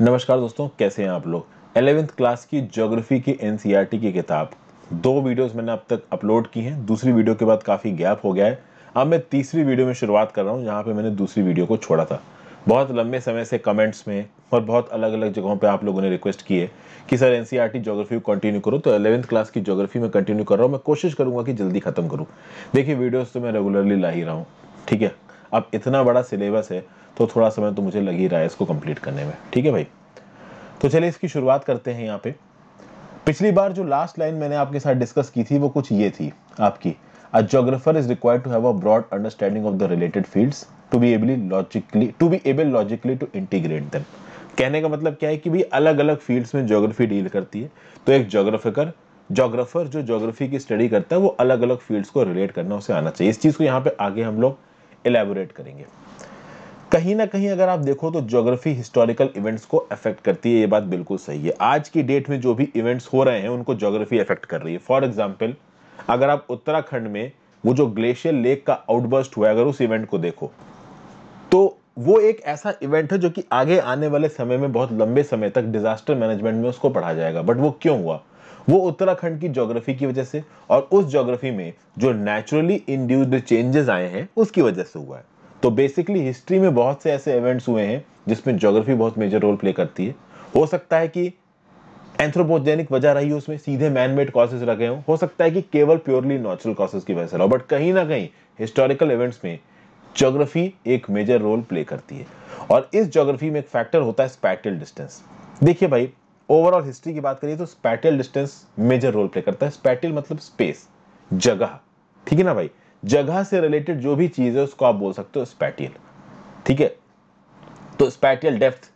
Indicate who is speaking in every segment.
Speaker 1: नमस्कार दोस्तों कैसे हैं आप लोग एलेवेंथ क्लास की ज्योग्राफी की एन की किताब दो वीडियोस मैंने अब तक अपलोड की हैं दूसरी वीडियो के बाद काफ़ी गैप हो गया है अब मैं तीसरी वीडियो में शुरुआत कर रहा हूँ जहाँ पे मैंने दूसरी वीडियो को छोड़ा था बहुत लंबे समय से कमेंट्स में और बहुत अलग अलग जगहों पर आप लोगों ने रिक्वेस्ट की है कि सर एन सी जोग्राफी को कंटिन्यू करो तो एलेवंथ क्लास की जोग्राफी में कंटिन्यू कर रहा हूँ मैं कोशिश करूँगा कि जल्दी ख़त्म करूँ देखिए वीडियोज़ तो मैं रेगुलरली ला ही रहा हूँ ठीक है अब इतना बड़ा सिलेबस है तो थोड़ा समय तो मुझे लग ही रहा है इसको कंप्लीट करने में ठीक है भाई तो चलिए इसकी शुरुआत करते हैं यहाँ पे पिछली बार जो लास्ट लाइन मैंने आपके साथ डिस्कस की थी वो कुछ ये थी आपकी a geographer is required to have a broad understanding of the related fields to be ably logically to be able logically to integrate them कहने का मतलब क्या है कि भाई अलग अलग फील्ड्स में ज्योग्राफी डील करती है तो एक जोग्राफिकर जोग्राफर जो ज्योग्राफी की स्टडी करता है वो अलग अलग फील्ड्स को रिलेट करना उसे आना चाहिए इस चीज़ को यहाँ पे आगे हम लोग एलेबोरेट करेंगे कहीं ना कहीं अगर आप देखो तो ज्योग्राफी हिस्टोरिकल इवेंट्स को अफेक्ट करती है ये बात बिल्कुल सही है आज की डेट में जो भी इवेंट्स हो रहे हैं उनको ज्योग्राफी अफेक्ट कर रही है फॉर एग्जाम्पल अगर आप उत्तराखंड में वो जो ग्लेशियर लेक का आउटबर्स्ट हुआ है अगर उस इवेंट को देखो तो वो एक ऐसा इवेंट है जो कि आगे आने वाले समय में बहुत लंबे समय तक डिजास्टर मैनेजमेंट में उसको पढ़ा जाएगा बट वो क्यों हुआ वो उत्तराखंड की ज्योग्राफी की वजह से और उस ज्योग्राफी में जो नेचुरली इंड्यूस्ड चेंजेस आए हैं उसकी वजह से हुआ है तो बेसिकली हिस्ट्री में बहुत से ऐसे इवेंट्स हुए हैं जिसमें ज्योग्राफी बहुत मेजर रोल प्ले करती है हो सकता है कि एंथ्रोपोजेनिक वजह रही हो उसमें सीधे मैन मेड कॉसेज लगे हों हो सकता है कि केवल प्योरली नेचुरल कॉसेज की वजह से रहा बट कहीं ना कहीं हिस्टोरिकल इवेंट्स में ज्योग्राफी एक मेजर रोल प्ले करती है और इस ज्योग्राफी में एक फैक्टर होता है स्पैटल डिस्टेंस देखिए भाई ओवरऑल हिस्ट्री की बात करिए तो spatial distance major role play करता है स्पैटल मतलब स्पेस जगह ठीक है ना भाई जगह से रिलेटेड जो भी चीज़ है उसको आप बोल सकते हो स्पैटियल ठीक है तो spatial depth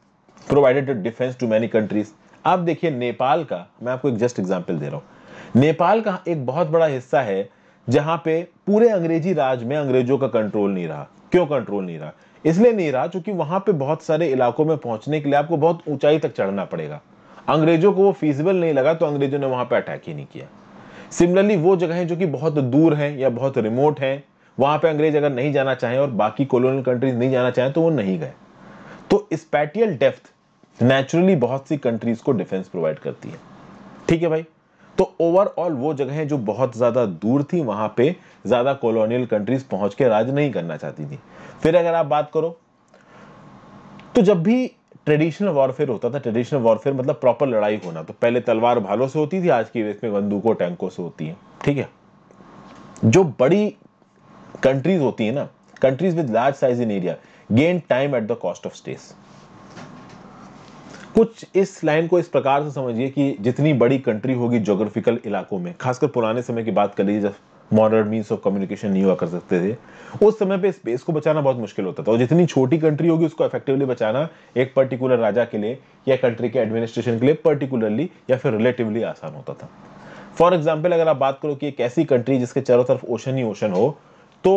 Speaker 1: provided defence to many countries आप देखिए नेपाल का मैं आपको एक जस्ट एग्जाम्पल दे रहा हूं नेपाल का एक बहुत बड़ा हिस्सा है जहां पे पूरे अंग्रेजी राज में अंग्रेजों का कंट्रोल नहीं रहा क्यों कंट्रोल नहीं रहा इसलिए नहीं रहा क्योंकि वहां पे बहुत सारे इलाकों में पहुंचने के लिए आपको बहुत ऊंचाई तक चढ़ना पड़ेगा अंग्रेजों को वो फीसिबल नहीं लगा तो अंग्रेजों ने वहां पे अटैक ही नहीं किया सिमिलरली वो जगहें जो कि बहुत दूर हैं या बहुत रिमोट हैं वहां पे अंग्रेज अगर नहीं जाना चाहें और बाकी कॉलोनियल कंट्रीज नहीं जाना चाहें तो वो नहीं गए तो स्पैटियल डेफ्थ नेचुरली बहुत सी कंट्रीज को डिफेंस प्रोवाइड करती है ठीक है भाई तो ओवरऑल वो जगहें जो बहुत ज़्यादा दूर थी वहां पे ज़्यादा कॉलोनियल कंट्रीज पहुंच के राज नहीं करना चाहती थी फिर अगर आप बात करो तो जब भी ट्रेडिशनल वॉरफेयर होता था ट्रेडिशनल वॉरफेयर मतलब प्रॉपर लड़ाई होना तो पहले तलवार भालों से होती थी आज की वेस्ट में बंदूकों टैंकों से होती है ठीक है जो बड़ी कंट्रीज होती है ना countries with large size in area gain time at the cost of space कुछ इस लाइन को इस प्रकार से समझिए कि जितनी बड़ी कंट्री होगी ज्योग्राफिकल इलाकों में खासकर पुराने समय की बात कर लीजिए जब मॉडर्न मीन्स ऑफ कम्युनिकेशन नहीं हुआ कर सकते थे उस समय पे स्पेस को बचाना बहुत मुश्किल होता था और जितनी छोटी कंट्री होगी उसको इफेक्टिवली बचाना एक पर्टिकुलर राजा के लिए या कंट्री के एडमिनिस्ट्रेशन के लिए पर्टिकुलरली या फिर रिलेटिवली आसान होता था फॉर एग्जाम्पल अगर आप बात करो कि एक ऐसी कंट्री जिसके चारों तरफ ओशन ही ओशन हो तो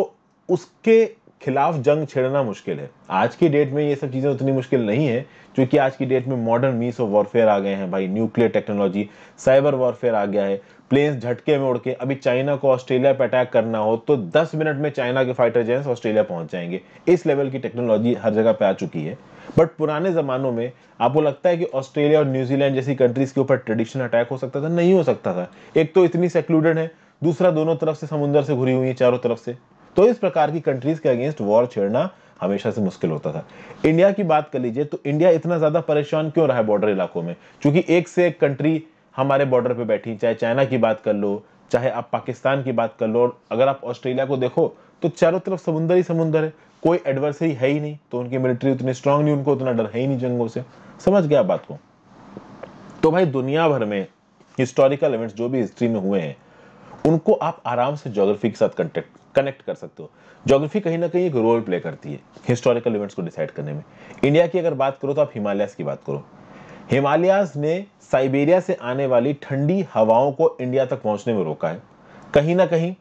Speaker 1: उसके खिलाफ जंग छेड़ना मुश्किल है आज की डेट में ये सब चीज़ें उतनी मुश्किल नहीं है क्योंकि आज की डेट में मॉडर्न मीन्स ऑफ वॉरफेयर आ गए हैं भाई न्यूक्लियर टेक्नोलॉजी साइबर वॉरफेयर आ गया है प्लेन झटके में उड़ के अभी चाइना को ऑस्ट्रेलिया पर अटैक करना हो तो 10 मिनट में चाइना के फाइटर जेट्स ऑस्ट्रेलिया पहुंच जाएंगे इस लेवल की टेक्नोलॉजी हर जगह पे आ चुकी है बट पुराने ज़मानों में आपको लगता है कि ऑस्ट्रेलिया और न्यूजीलैंड जैसी कंट्रीज के ऊपर ट्रेडिशनल अटैक हो सकता था नहीं हो सकता था एक तो इतनी सेक्लूडेड है दूसरा दोनों तरफ से समुद्र से घुरी हुई है चारों तरफ से तो इस प्रकार की कंट्रीज के अगेंस्ट वॉर छेड़ना हमेशा से मुश्किल होता था इंडिया की बात कर लीजिए तो इंडिया इतना ज़्यादा परेशान क्यों रहा है बॉर्डर इलाकों में क्योंकि एक से एक कंट्री हमारे बॉर्डर पे बैठी चाहे चाइना की बात कर लो चाहे आप पाकिस्तान की बात कर लो और अगर आप ऑस्ट्रेलिया को देखो तो चारों तरफ समुंदर ही समुंदर है कोई एडवर्सरी है ही नहीं तो उनकी मिलिट्री उतनी स्ट्रांग नहीं उनको उतना डर है ही नहीं जंगों से समझ गया बात को तो भाई दुनिया भर में हिस्टोरिकल इवेंट्स जो भी हिस्ट्री में हुए हैं उनको आप आराम से ज्योग्राफी के साथ कंटेक्ट कनेक्ट कर सकते हो ज्योग्राफी कहीं ना कहीं एक रोल प्ले करती है हिस्टोरिकल इवेंट्स को डिसाइड करने में इंडिया की अगर बात करो तो आप हिमालयस की बात करो हिमालयाज ने साइबेरिया से आने वाली ठंडी हवाओं को इंडिया तक पहुंचने में रोका है कहीं ना कहीं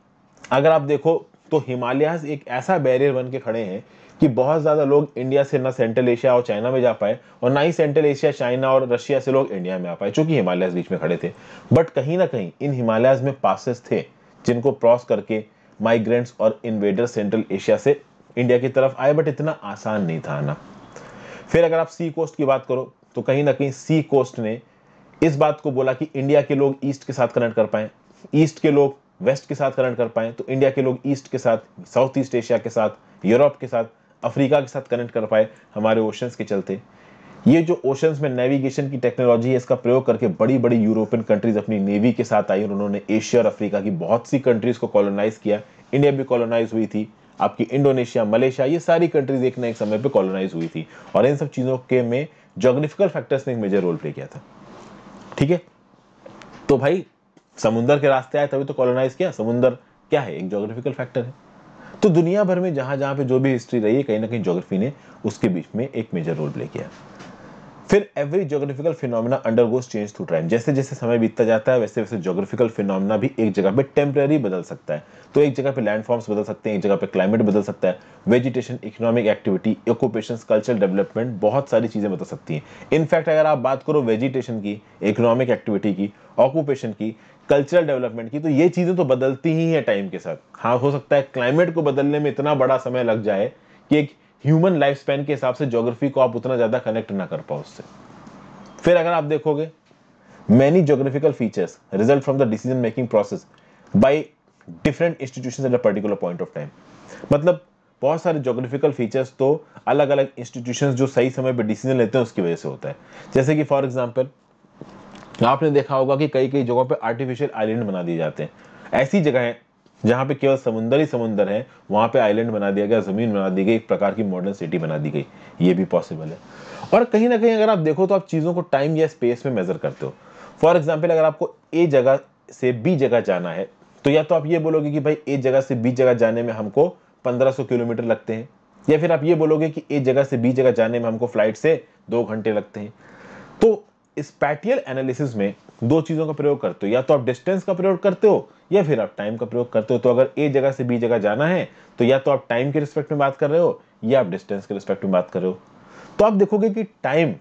Speaker 1: अगर आप देखो तो हिमालयाज एक ऐसा बैरियर बन के खड़े हैं कि बहुत ज़्यादा लोग इंडिया से ना सेंट्रल एशिया और चाइना में जा पाए और ना ही सेंट्रल एशिया चाइना और रशिया से लोग इंडिया में आ पाए चूंकि हिमालयाज बीच में खड़े थे बट कहीं ना कहीं इन हिमालयाज में पासेस थे जिनको क्रॉस करके माइग्रेंट्स और इन्वेडर सेंट्रल एशिया से इंडिया की तरफ आए बट इतना आसान नहीं था आना फिर अगर आप सी कोस्ट की बात करो तो कहीं ना कहीं सी कोस्ट ने इस बात को बोला कि इंडिया के लोग ईस्ट के साथ कनेक्ट कर पाए ईस्ट के लोग वेस्ट के साथ कनेक्ट कर पाए तो इंडिया के लोग ईस्ट के साथ साउथ ईस्ट एशिया के साथ यूरोप के साथ अफ्रीका के साथ कनेक्ट कर पाए हमारे ओशंस के चलते ये जो ओशंस में नेविगेशन की टेक्नोलॉजी है इसका प्रयोग करके बड़ी बड़ी यूरोपियन कंट्रीज अपनी नेवी के साथ आई और उन्होंने एशिया और अफ्रीका की बहुत सी कंट्रीज को कॉलोनाइज किया इंडिया भी कॉलोनाइज हुई थी आपकी इंडोनेशिया मलेशिया ये सारी कंट्रीज एक ना एक समय पे कॉलोनाइज हुई थी और इन सब चीज़ों के में जोग्राफिकल फैक्टर्स ने एक मेजर रोल प्ले किया था ठीक है तो भाई समुंदर के रास्ते आए तभी तो कॉलोनाइज किया समुंदर क्या है एक जोग्राफिकल फैक्टर है तो दुनिया भर में जहां जहां पे जो भी हिस्ट्री रही है कहीं ना कहीं जोग्राफी ने उसके बीच में एक मेजर रोल प्ले किया फिर every geographical phenomena undergoes change through time जैसे जैसे समय बीतता जाता है वैसे वैसे जोग्राफिकल फिनोमिना भी एक जगह पे टेम्प्रेरी बदल सकता है तो एक जगह पे लैंडफॉर्म्स बदल सकते हैं एक जगह पे क्लाइमेट बदल सकता है vegetation economic activity occupation cultural development बहुत सारी चीज़ें बदल सकती हैं इनफैक्ट अगर आप बात करो वेजिटेशन की इकोनॉमिक एक्टिविटी की ऑक्यूपेशन की कल्चरल डेवलपमेंट की तो ये चीज़ें तो बदलती ही हैं टाइम के साथ हाँ हो सकता है क्लाइमेट को बदलने में इतना बड़ा समय लग जाए कि एक ह्यूमन लाइफ स्पैन के हिसाब से जोग्राफी को आप उतना ज़्यादा कनेक्ट ना कर पाओ उससे फिर अगर आप देखोगे many geographical features result from the decision making process by different institution at a particular point of time मतलब बहुत सारे ज्योग्राफिकल फीचर्स तो अलग अलग इंस्टीट्यूशन जो सही समय पर डिसीजन लेते हैं उसकी वजह से होता है जैसे कि फॉर एग्जाम्पल आपने देखा होगा कि कई कई जगहों पर आर्टिफिशियल आइलैंड बना दिए जाते हैं ऐसी जगहें जहाँ पे केवल समुंदर ही समुंदर है वहां पे आइलैंड बना दिया गया ज़मीन बना दी गई एक प्रकार की मॉडर्न सिटी बना दी गई ये भी पॉसिबल है और कहीं ना कहीं अगर आप देखो तो आप चीज़ों को टाइम या स्पेस में मेज़र करते हो फॉर एग्जाम्पल अगर आपको ए जगह से बी जगह जाना है तो या तो आप ये बोलोगे कि भाई ए जगह से बी जगह जाने में हमको 1500 किलोमीटर लगते हैं या फिर आप ये बोलोगे कि ए जगह से बी जगह जाने में हमको फ्लाइट से दो घंटे लगते हैं तो स्पैटियल एनालिसिस में दो चीज़ों का प्रयोग करते हो या तो आप डिस्टेंस का प्रयोग करते हो या फिर आप टाइम का प्रयोग करते हो तो अगर ए जगह से बी जगह जाना है तो या तो आप टाइम के रिस्पेक्ट में बात कर रहे हो या आप डिस्टेंस के रिस्पेक्ट में बात कर रहे हो तो आप देखोगे कि टाइम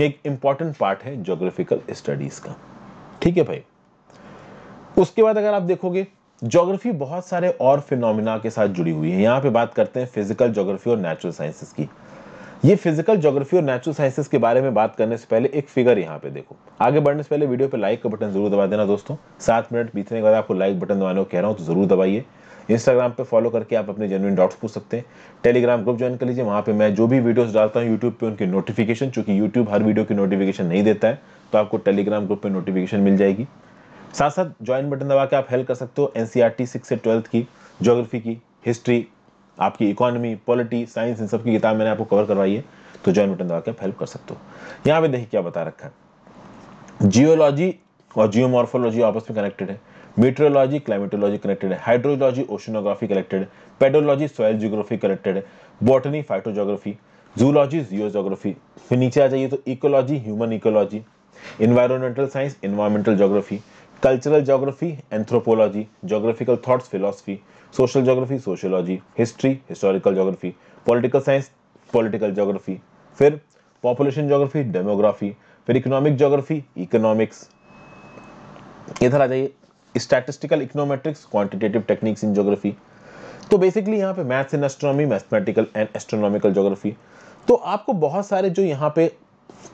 Speaker 1: एक इंपॉर्टेंट पार्ट है ज्योग्राफिकल स्टडीज का ठीक है भाई उसके बाद अगर आप देखोगे ज्योग्राफी बहुत सारे और फिनोमिना के साथ जुड़ी हुई है यहाँ पे बात करते हैं फिजिकल ज्योग्राफी और नेचुरल साइंसेस की ये फिजिकल ज्योग्राफी और नेचुरल साइंसेस के बारे में बात करने से पहले एक फिगर यहाँ पे देखो आगे बढ़ने से पहले वीडियो पे लाइक का बटन जरूर दबा देना दोस्तों सात मिनट बीतने के बाद आपको लाइक बटन दबाने को कह रहा हूँ तो जरूर दबाइए इंस्टाग्राम पे फॉलो करके आप अपने जेनुइन डॉट्स पूछ सकते हैं टेलीग्राम ग्रुप ज्वाइन कर लीजिए वहाँ पे मैं जो भी वीडियोस डालता हूँ यूट्यूब पे उनकी नोटिफिकेशन चूंकि यूट्यूब हर वीडियो की नोटिफिकेशन नहीं देता है तो आपको टेलीग्राम ग्रुप पे नोटिफिकेशन मिल जाएगी साथ साथ ज्वाइन बटन दबा के आप हेल्प कर सकते हो एन सी टी सिक्स से ट्वेल्थ की जोग्राफी की हिस्ट्री आपकी इकोनॉमी पॉलिटी साइंस इन सब की किताब मैंने आपको कवर करवाई है तो ज्वाइन बटन दबा के आप हेल्प कर सकते हो यहाँ पे देखिए क्या बता रखा है जियोलॉजी और जियोमॉर्फोलॉजी आपस में कनेक्टेड है मेट्रोलॉजी क्लाइमेटोलॉजी कनेक्टेड है हाइड्रोलॉजी ओशनोग्राफी कनेक्टेड है पेडोलॉजी सॉयल जियोग्राफी कनेक्टेड है बॉटनी फाइटोजोग्राफी जूलॉजी जियोजोग्राफी फिर नीचे आ जाइए तो ecology human ecology environmental science environmental geography cultural geography anthropology geographical thoughts philosophy social geography sociology history historical geography political science political geography फिर population geography demography फिर economic geography economics इधर आ जाइए statistical econometrics quantitative techniques in geography तो basically यहाँ पे maths in astronomy mathematical and astronomical geography तो आपको बहुत सारे जो यहाँ पे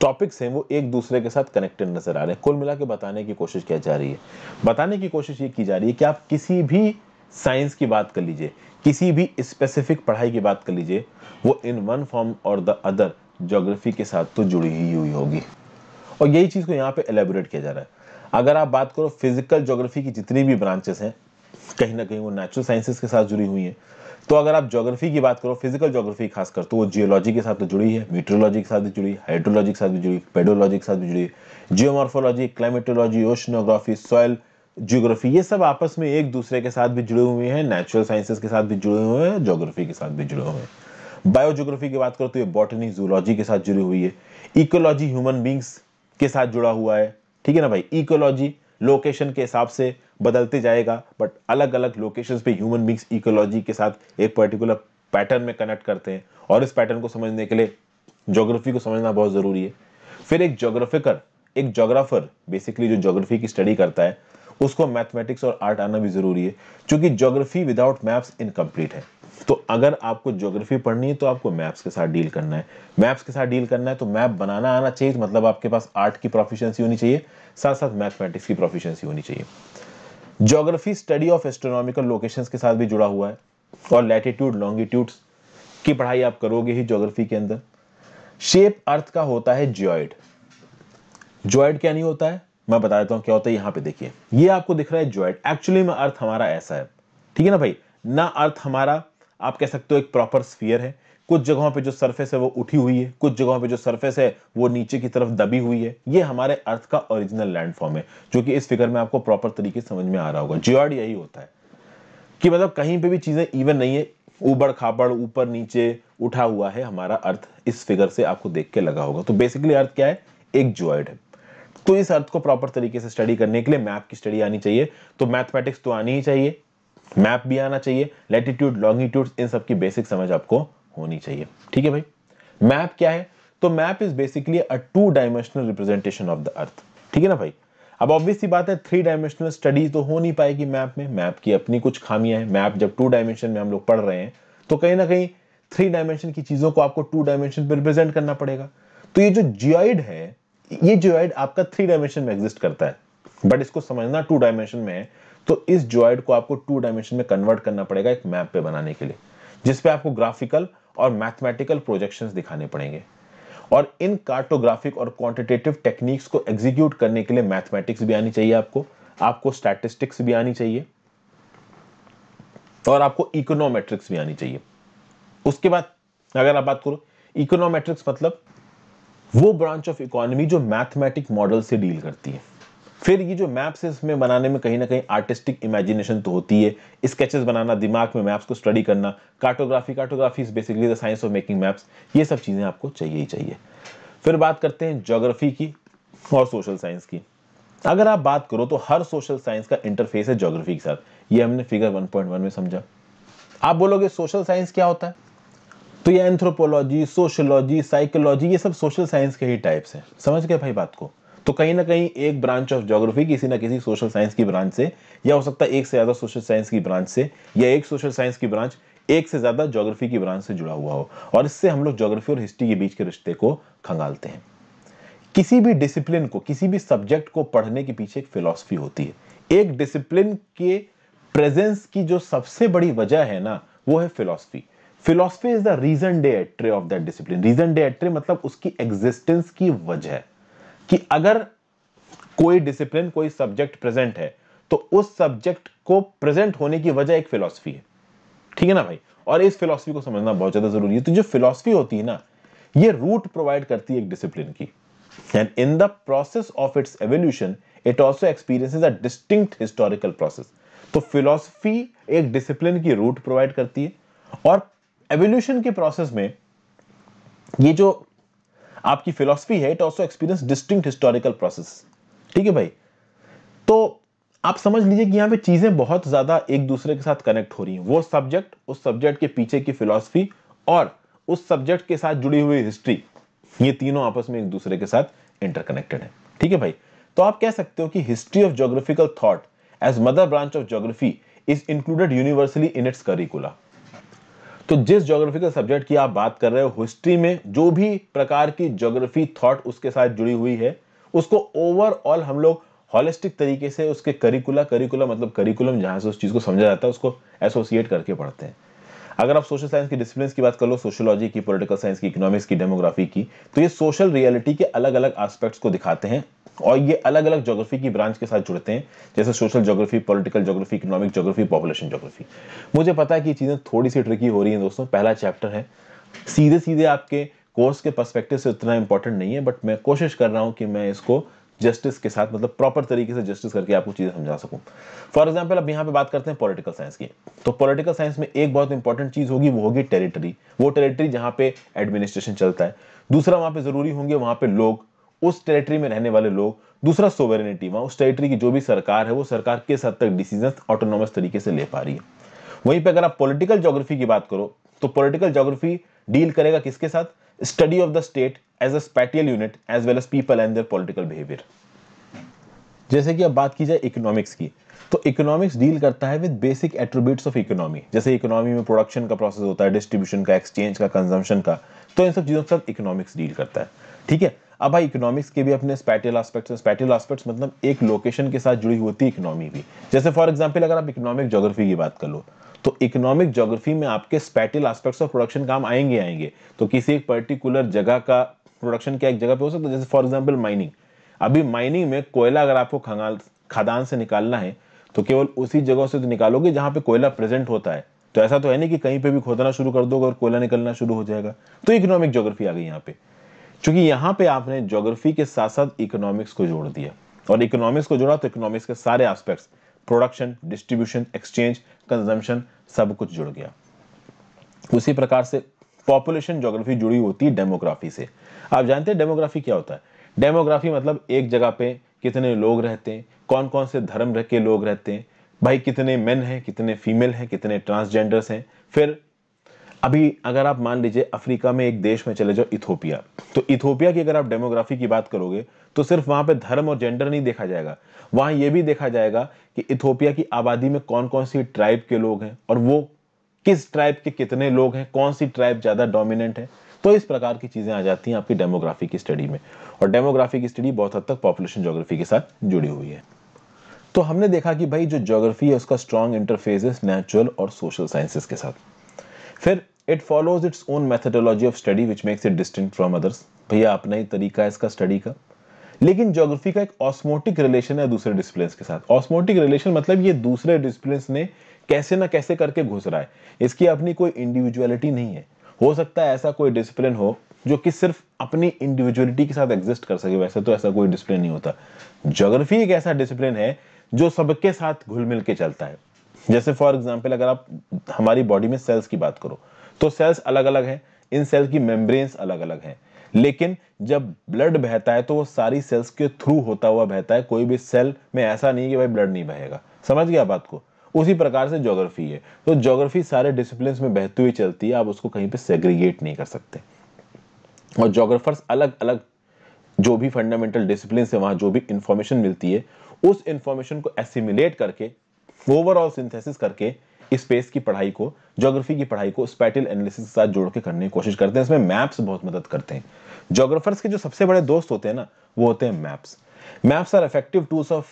Speaker 1: टॉपिक्स हैं वो एक दूसरे के साथ कनेक्टेड नजर आ रहे हैं कुल मिला के बताने की कोशिश किया जा रही है बताने की कोशिश ये की जा रही है कि आप किसी भी साइंस की बात कर लीजिए किसी भी स्पेसिफिक पढ़ाई की बात कर लीजिए वो इन वन फॉर्म और द अदर ज्योग्राफी के साथ तो जुड़ी ही हुई होगी और यही चीज़ को यहाँ पे एलेबोरेट किया जा रहा है अगर आप बात करो फिजिकल ज्योग्राफी की जितनी भी ब्रांचेस हैं कहीं ना कहीं वो नेचुरल साइंसेस के साथ जुड़ी हुई हैं तो अगर आप ज्योग्राफी की बात करो फिजिकल ज्योग्राफी खासकर तो वो जियोलॉजी के साथ तो जुड़ी है मीट्रोलॉजी के साथ भी जुड़ी हाइड्रोलॉजी के साथ भी जुड़ी पेडोलॉजी के साथ भी जुड़ी geomorphology climatology oceanography soil geography ये सब आपस में एक दूसरे के साथ भी जुड़े हुए हैं नेचुरल साइंसेस के साथ भी जुड़े हुए हैं जोग्राफी के साथ भी जुड़े हुए हैं बायोजोग्राफी की बात करो तो ये बॉटनी जूलॉजी के साथ जुड़ी हुई है इकोलॉजी ह्यूमन बींग्स के साथ जुड़ा हुआ है ठीक है ना भाई इकोलॉजी लोकेशन के हिसाब से बदलते जाएगा बट अलग अलग लोकेशंस पे ह्यूमन बींग्स इकोलॉजी के साथ एक पर्टिकुलर पैटर्न में कनेक्ट करते हैं और इस पैटर्न को समझने के लिए ज्योग्राफी को समझना बहुत ज़रूरी है फिर एक ज्योग्राफिकर एक जोग्राफर बेसिकली जो ज्योग्राफी की स्टडी करता है उसको मैथमेटिक्स और आर्ट आना भी ज़रूरी है क्योंकि ज्योग्राफी विदाउट मैप्स इनकम्प्लीट है तो अगर आपको ज्योग्राफी पढ़नी है तो आपको मैप्स के साथ डील करना है मैप्स के साथ डील करना है तो मैप बनाना आना चाहिए तो मतलब आपके पास आर्ट की प्रोफिशंसी होनी चाहिए साथ साथ मैथमेटिक्स की प्रोफिशेंसी होनी चाहिए geography study of astronomical locations के साथ भी जुड़ा हुआ है और लैटिट्यूड लॉन्गिट्यूड्स की पढ़ाई आप करोगे ही ज्योग्राफी के अंदर शेप अर्थ का होता है जियोइड जोइड क्या नहीं होता है मैं बता देता हूँ क्या होता है यहाँ पे देखिए ये आपको दिख रहा है ज्वाइंट एक्चुअली में अर्थ हमारा ऐसा है ठीक है ना भाई ना अर्थ हमारा आप कह सकते हो एक प्रॉपर स्फीयर है कुछ जगहों पे जो सरफेस है वो उठी हुई है कुछ जगहों पे जो सरफेस है वो नीचे की तरफ दबी हुई है ये हमारे अर्थ का ओरिजिनल लैंडफॉर्म है जो कि इस फिगर में आपको प्रॉपर तरीके से समझ में आ रहा होगा जियॉर्ड यही होता है कि मतलब कहीं पे भी चीजें इवन नहीं है ऊबड़ खाबड़ ऊपर नीचे उठा हुआ है हमारा अर्थ इस फिगर से आपको देख के लगा होगा तो बेसिकली अर्थ क्या है एक ज्वाइड है तो इस अर्थ को प्रॉपर तरीके से स्टडी करने के लिए मैप की स्टडी आनी चाहिए तो मैथमेटिक्स तो आनी ही चाहिए मैप भी आना चाहिए लेटिट्यूड लॉन्गिट्यूड इन सब की बेसिक समझ आपको होनी चाहिए ठीक है भाई मैप क्या है तो map is basically a two dimensional representation of the earth ठीक है ना भाई अब ऑब्वियस सी बात है थ्री डायमेंशनल स्टडी तो हो नहीं पाएगी मैप में मैप की अपनी कुछ खामियां हैं मैप जब टू डायमेंशन में हम लोग पढ़ रहे हैं तो कहीं ना कहीं थ्री डायमेंशन की चीजों को आपको टू डायमेंशन पर रिप्रेजेंट करना पड़ेगा तो ये जो जियोइड है ये जोइड आपका थ्री डायमेंशन में एग्जिस्ट करता है बट इसको समझना टू डायमेंशन में है तो इस जोइड को आपको टू डायमेंशन में कन्वर्ट करना पड़ेगा एक मैप पे बनाने के लिए जिसपे आपको ग्राफिकल और मैथमेटिकल प्रोजेक्शन दिखाने पड़ेंगे और इन कार्टोग्राफिक और क्वांटिटेटिव टेक्निक्स को एग्जीक्यूट करने के लिए मैथमेटिक्स भी आनी चाहिए आपको आपको स्टैटिस्टिक्स भी आनी चाहिए और आपको इकोनोमेट्रिक्स भी आनी चाहिए उसके बाद अगर आप बात करो इकोनोमेट्रिक्स मतलब वो ब्रांच ऑफ इकोनॉमी जो मैथमेटिक मॉडल से डील करती है फिर ये जो मैप्स है इसमें बनाने में कहीं ना कहीं आर्टिस्टिक इमेजिनेशन तो होती है स्केचेस बनाना दिमाग में मैप्स को स्टडी करना cartography cartography is basically the science of making maps ये सब चीज़ें आपको चाहिए ही चाहिए फिर बात करते हैं जोग्राफी की और सोशल साइंस की अगर आप बात करो तो हर सोशल साइंस का इंटरफेस है जोग्राफी के साथ ये हमने फिगर 1.1 में समझा आप बोलोगे सोशल साइंस क्या होता है तो ये एंथ्रोपोलॉजी सोशोलॉजी साइकोलॉजी ये सब सोशल साइंस के ही टाइप्स हैं समझ गए भाई बात को तो कहीं ना कहीं एक ब्रांच ऑफ ज्योग्राफी किसी ना किसी सोशल साइंस की ब्रांच से या हो सकता है एक से ज़्यादा सोशल साइंस की ब्रांच से या एक सोशल साइंस की ब्रांच एक से ज़्यादा जोग्राफी की ब्रांच से जुड़ा हुआ हो और इससे हम लोग ज्योग्राफी और हिस्ट्री के बीच के रिश्ते को खंगालते हैं किसी भी डिसिप्लिन को किसी भी सब्जेक्ट को पढ़ने के पीछे एक फिलोसफी होती है एक डिसिप्लिन के प्रेजेंस की जो सबसे बड़ी वजह है ना वो है philosophy philosophy is the raison d'etre of that discipline raison d'etre मतलब उसकी एग्जिस्टेंस की वजह कि अगर कोई डिसिप्लिन कोई सब्जेक्ट प्रेजेंट है तो उस सब्जेक्ट को प्रेजेंट होने की वजह एक फिलोसफी है ठीक है ना भाई और इस फिलोसफी को समझना बहुत ज्यादा जरूरी है तो जो फिलोसफी होती है ना ये रूट प्रोवाइड करती है एक डिसिप्लिन की and in the process of its evolution it also experiences a distinct historical process तो फिलोसफी एक डिसिप्लिन की रूट प्रोवाइड करती है और एवोल्यूशन के प्रोसेस में ये जो आपकी फिलोसफी है it also experience distinct historical process ठीक है भाई तो आप समझ लीजिए कि यहां पे चीज़ें बहुत ज़्यादा एक दूसरे के साथ कनेक्ट हो रही हैं वो सब्जेक्ट उस सब्जेक्ट के पीछे की फिलॉसफी और उस सब्जेक्ट के साथ जुड़ी हुई हिस्ट्री ये तीनों आपस में एक दूसरे के साथ इंटरकनेक्टेड है ठीक है भाई तो आप कह सकते हो कि history of geographical thought as mother branch of geography is included universally in its curricula तो जिस के सब्जेक्ट की आप बात कर रहे हो हिस्ट्री में जो भी प्रकार की ज्योग्राफी थॉट उसके साथ जुड़ी हुई है उसको ओवरऑल हम लोग हॉलिस्टिक तरीके से उसके करिकुला करिकुला मतलब करिकुलम जहां से उस चीज़ को समझा जाता है उसको एसोसिएट करके पढ़ते हैं अगर आप सोशल साइंस की डिसिप्लिन की बात कर लो सोशोलॉजी की पोलिटिकल साइंस की इकोनॉमिक्स की डेमोग्राफी की तो ये सोशल रियलिटी के अलग अलग एस्पेक्ट्स को दिखाते हैं और ये अलग अलग जोग्राफी की ब्रांच के साथ जुड़ते हैं जैसे social geography political geography economic geography population geography मुझे पता है कि चीज़ें थोड़ी सी ट्रिकी हो रही हैं दोस्तों पहला चैप्टर है सीधे सीधे आपके कोर्स के परस्पेक्टिव से उतना इंपॉर्टेंट नहीं है बट मैं कोशिश कर रहा हूँ कि मैं इसको जस्टिस के साथ मतलब प्रॉपर तरीके से जस्टिस करके आपको चीज़ें समझा सकूँ फॉर एग्जाम्पल अब यहाँ पे बात करते हैं पॉलिटिकल साइंस की तो पॉलिटिकल साइंस में एक बहुत इंपॉर्टेंट चीज़ होगी वो होगी टेरिटरी वो टेरिटरी जहाँ पे एडमिनिस्ट्रेशन चलता है दूसरा वहाँ पे ज़रूरी होंगे वहाँ पे लोग उस टेरिटरी में रहने वाले लोग दूसरा सोवेरिटी वहां उस टेरिटरी की जो भी सरकार है वो सरकार किस हद तक डिसीजन ऑटोनोमस तरीके से ले पा रही है वहीं पर अगर आप पोलिटिकल जोग्राफी की बात करो तो पोलिटिकल जोग्राफी डील करेगा किसके साथ study of the state as a spatial unit as well as people and their political behaviour जैसे कि अब बात की जाए इकोनॉमिक्स की तो इकोनॉमिक्स डील करता है with basic attributes of economy जैसे इकोनॉमी में प्रोडक्शन का प्रोसेस होता है डिस्ट्रीब्यूशन का एक्सचेंज का कंजम्पशन का तो इन सब चीज़ों के साथ इकोनॉमिक्स डील करता है ठीक है अब भाई इकोनॉमिक्स के भी अपने स्पैटल आस्पेक्ट्स हैं स्पैटल आस्पेक्ट्स मतलब एक लोकेशन के साथ जुड़ी होती है इकोनॉमी भी जैसे फॉर एग्जाम्पल अगर आप इकोनॉमिक ज्योग्राफी की बात कर लो तो इकोनॉमिक ज्योग्राफी में आपके स्पैटल आस्पेक्ट्स ऑफ प्रोडक्शन काम आएंगे आएंगे तो किसी एक पर्टिकुलर जगह का प्रोडक्शन क्या एक जगह पर हो सकता है जैसे फॉर एग्जाम्पल माइनिंग अभी माइनिंग में कोयला अगर आपको खंगाल खदान से निकालना है तो केवल उसी जगह से तो निकालोगे जहाँ पे कोयला प्रेजेंट होता है तो ऐसा तो है नहीं कि कहीं पे भी खोदना शुरू कर दोगे और कोयला निकलना शुरू हो जाएगा तो इकोनॉमिक ज्योग्राफी आ गई यहाँ पे क्योंकि यहां पे आपने ज्योग्राफी के साथ साथ इकोनॉमिक्स को जोड़ दिया और इकोनॉमिक्स को जोड़ा तो इकोनॉमिक्स के सारे aspects production distribution exchange consumption सब कुछ जुड़ गया उसी प्रकार से पॉपुलेशन ज्योग्राफी जुड़ी होती है डेमोग्राफी से आप जानते हैं डेमोग्राफी क्या होता है डेमोग्राफी मतलब एक जगह पे कितने लोग रहते हैं कौन कौन से धर्म के लोग रहते हैं भाई कितने मेन हैं कितने फीमेल हैं कितने ट्रांसजेंडर्स हैं फिर अभी अगर आप मान लीजिए अफ्रीका में एक देश में चले जाओ इथोपिया तो इथोपिया की अगर आप डेमोग्राफी की बात करोगे तो सिर्फ वहां पे धर्म और जेंडर नहीं देखा जाएगा वहां यह भी देखा जाएगा कि इथोपिया की आबादी में कौन कौन सी ट्राइब के लोग हैं और वो किस ट्राइब के कितने लोग हैं कौन सी ट्राइब ज़्यादा डोमिनेंट है तो इस प्रकार की चीज़ें आ जाती हैं आपकी डेमोग्राफी की स्टडी में और डेमोग्राफी की स्टडी बहुत हद तक पॉपुलेशन ज्योग्राफी के साथ जुड़ी हुई है तो हमने देखा कि भाई जो ज्योग्राफी है उसका स्ट्रॉन्ग इंटरफेस नेचुरल और सोशल साइंसेस के साथ फिर it follows its own methodology of study which makes it distinct from others भैया अपना ही तरीका है इसका स्टडी का लेकिन ज्योग्राफी का एक ऑस्मोटिक रिलेशन है दूसरे डिसिप्लिन के साथ ऑस्मोटिक रिलेशन मतलब ये दूसरे डिसिप्लिन ने कैसे ना कैसे करके घुस रहा है इसकी अपनी कोई इंडिविजुअलिटी नहीं है हो सकता है ऐसा कोई डिसिप्लिन हो जो कि सिर्फ अपनी इंडिविजुअलिटी के साथ एग्जिस्ट कर सके वैसे तो ऐसा कोई डिसिप्लिन नहीं होता ज्योग्राफी एक ऐसा डिसिप्लिन है जो सबके साथ घुल मिल के चलता है जैसे फॉर एग्जाम्पल अगर आप हमारी बॉडी में सेल्स की बात करो तो सेल्स अलग अलग हैं इन सेल्स की मेम्ब्रेन्स अलग अलग हैं लेकिन जब ब्लड बहता है तो वो सारी सेल्स के थ्रू होता हुआ बहता है कोई भी सेल में ऐसा नहीं कि भाई ब्लड नहीं बहेगा समझ गया बात को उसी प्रकार से ज्योग्राफी है तो जोग्राफी सारे डिसिप्लिन में बहती हुई चलती है आप उसको कहीं पर सेग्रीगेट नहीं कर सकते और ज्योग्राफर्स अलग अलग जो भी फंडामेंटल डिसिप्लिन से वहां जो भी इंफॉर्मेशन मिलती है उस इंफॉर्मेशन को एसिमुलेट करके ओवरऑल सिंथेसिस करके स्पेस की पढ़ाई को ज्योग्राफी की पढ़ाई को स्पैटल एनालिसिस के साथ जोड़ के करने की कोशिश करते हैं इसमें मैप्स बहुत मदद करते हैं ज्योग्राफर्स के जो सबसे बड़े दोस्त होते हैं ना वो होते हैं maps maps are effective tools of